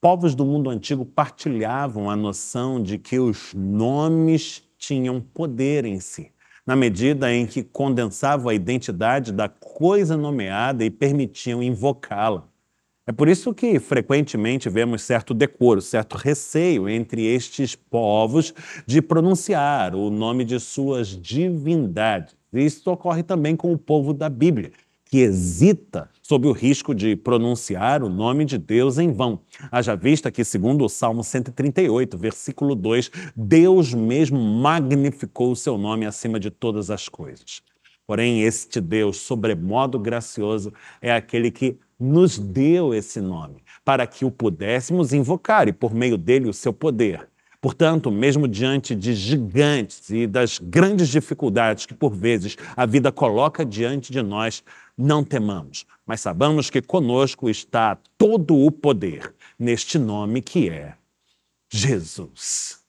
Povos do mundo antigo partilhavam a noção de que os nomes tinham poder em si, na medida em que condensavam a identidade da coisa nomeada e permitiam invocá-la. É por isso que frequentemente vemos certo decoro, certo receio entre estes povos de pronunciar o nome de suas divindades. Isso ocorre também com o povo da Bíblia, que hesita sob o risco de pronunciar o nome de Deus em vão. Haja vista que, segundo o Salmo 138, versículo 2, Deus mesmo magnificou o seu nome acima de todas as coisas. Porém, este Deus, sobremodo gracioso, é aquele que nos deu esse nome, para que o pudéssemos invocar e, por meio dele, o seu poder. Portanto, mesmo diante de gigantes e das grandes dificuldades que, por vezes, a vida coloca diante de nós, não temamos, mas sabamos que conosco está todo o poder neste nome que é Jesus.